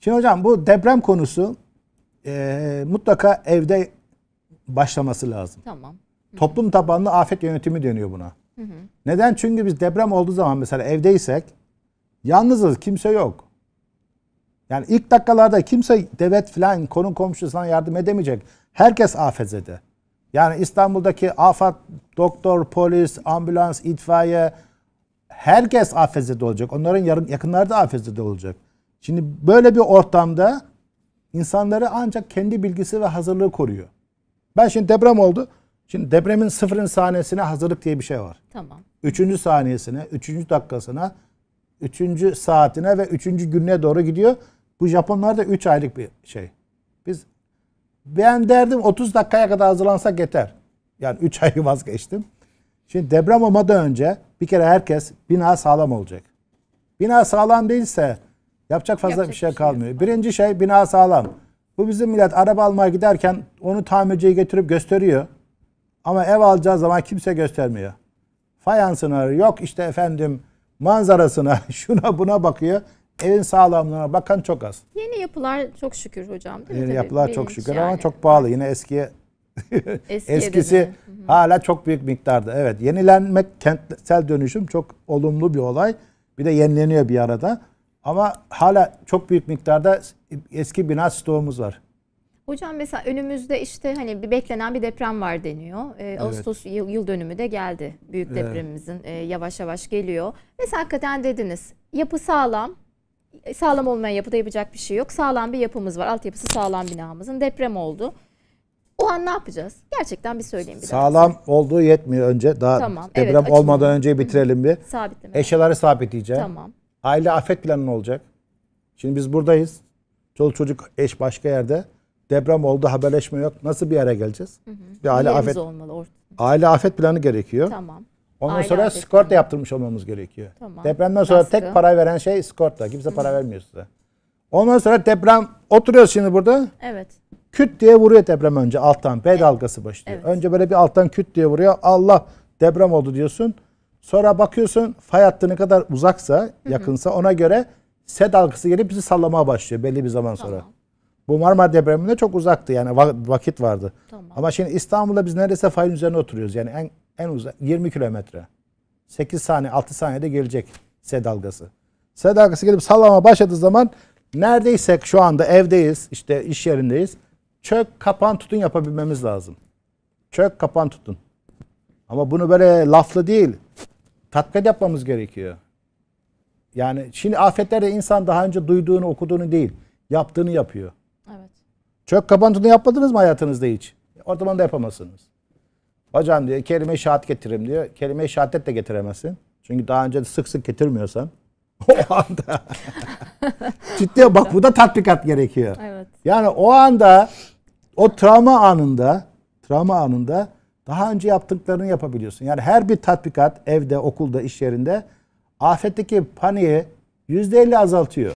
Şimdi hocam bu deprem konusu e, mutlaka evde başlaması lazım. Tamam. Toplum tabanlı afet yönetimi dönüyor buna. Hı hı. Neden? Çünkü biz deprem olduğu zaman mesela evdeysek yalnızız, kimse yok. Yani ilk dakikalarda kimse devlet falan, konu komşusuna yardım edemeyecek. Herkes afetzede. Yani İstanbul'daki afet, doktor, polis, ambulans, itfaiye herkes afetzede olacak. Onların yakınları da afetzede olacak. Şimdi böyle bir ortamda insanları ancak kendi bilgisi ve hazırlığı koruyor. Ben şimdi deprem oldu. Şimdi depremin sıfırın saniyesine hazırlık diye bir şey var. Tamam. Üçüncü saniyesine, üçüncü dakikasına, üçüncü saatine ve üçüncü gününe doğru gidiyor. Bu Japonlar da üç aylık bir şey. Biz ben derdim 30 dakikaya kadar hazırlansak yeter. Yani 3 ayı vazgeçtim. Şimdi deprem olmadan önce bir kere herkes bina sağlam olacak. Bina sağlam değilse Yapacak fazla Yapacak bir şey, şey kalmıyor. Yok. Birinci şey bina sağlam. Bu bizim millet araba almaya giderken onu tamirciye getirip gösteriyor. Ama ev alacağı zaman kimse göstermiyor. Fayansını yok işte efendim manzarasına şuna buna bakıyor. Evin sağlamlığına bakan çok az. Yeni yapılar çok şükür hocam. Değil mi? Yeni Tabii, yapılar çok şükür yani. ama çok pahalı. Yine eskiye Eskisi hala çok büyük miktarda. Evet yenilenmek kentsel dönüşüm çok olumlu bir olay. Bir de yenileniyor bir arada. Ama hala çok büyük miktarda eski bina stoğumuz var. Hocam mesela önümüzde işte hani bir beklenen bir deprem var deniyor. Ee, evet. Ağustos yıl, yıl dönümü de geldi. Büyük evet. depremimizin e, yavaş yavaş geliyor. Mesela hakikaten dediniz yapı sağlam. E, sağlam olmayan yapıda yapacak bir şey yok. Sağlam bir yapımız var. Altyapısı sağlam binamızın. Deprem oldu. O an ne yapacağız? Gerçekten bir söyleyeyim bir Sağlam daha. olduğu yetmiyor önce. Daha tamam, deprem evet, olmadan önce bitirelim bir. Sabitleme. Eşyaları sabitleyeceğim. Tamam. Aile afet planı ne olacak? Şimdi biz buradayız. Çoluk çocuk eş başka yerde. Deprem oldu haberleşme yok. Nasıl bir yere geleceğiz? Hı hı. Bir aile Yerimiz afet olmalı, aile afet planı gerekiyor. Tamam. Ondan aile sonra sigorta yaptırmış olmamız gerekiyor. Tamam. Depremden sonra Kaskı. tek para veren şey sigorta. Kimse hı. para vermiyor size. Ondan sonra deprem oturuyoruz şimdi burada. Evet. Küt diye vuruyor deprem önce alttan. B evet. dalgası başlıyor. Evet. Önce böyle bir alttan küt diye vuruyor. Allah deprem oldu diyorsun. Sonra bakıyorsun fay hattı ne kadar uzaksa, yakınsa ona göre sed dalgası gelip bizi sallamaya başlıyor belli bir zaman sonra. Tamam. Bu Marmara depreminde çok uzaktı yani vakit vardı. Tamam. Ama şimdi İstanbul'da biz neredeyse fayın üzerine oturuyoruz. Yani en en uzak 20 kilometre. 8 saniye 6 saniyede gelecek sed dalgası. Sed dalgası gelip sallama başladığı zaman neredeyse şu anda evdeyiz işte iş yerindeyiz. Çök kapan tutun yapabilmemiz lazım. Çök kapan tutun. Ama bunu böyle laflı değil tatbikat yapmamız gerekiyor. Yani şimdi afetlerde insan daha önce duyduğunu, okuduğunu değil, yaptığını yapıyor. Evet. Çök kapantını yapmadınız mı hayatınızda hiç? O zaman da yapamazsınız. Hocam diyor kelime şahit getirim diyor. Kelime şahadet de getiremezsin. Çünkü daha önce sık sık getirmiyorsan o anda ciddi bak bu da tatbikat gerekiyor. Evet. Yani o anda o travma anında travma anında daha önce yaptıklarını yapabiliyorsun. Yani her bir tatbikat evde, okulda, iş yerinde afetteki paniği %50 azaltıyor.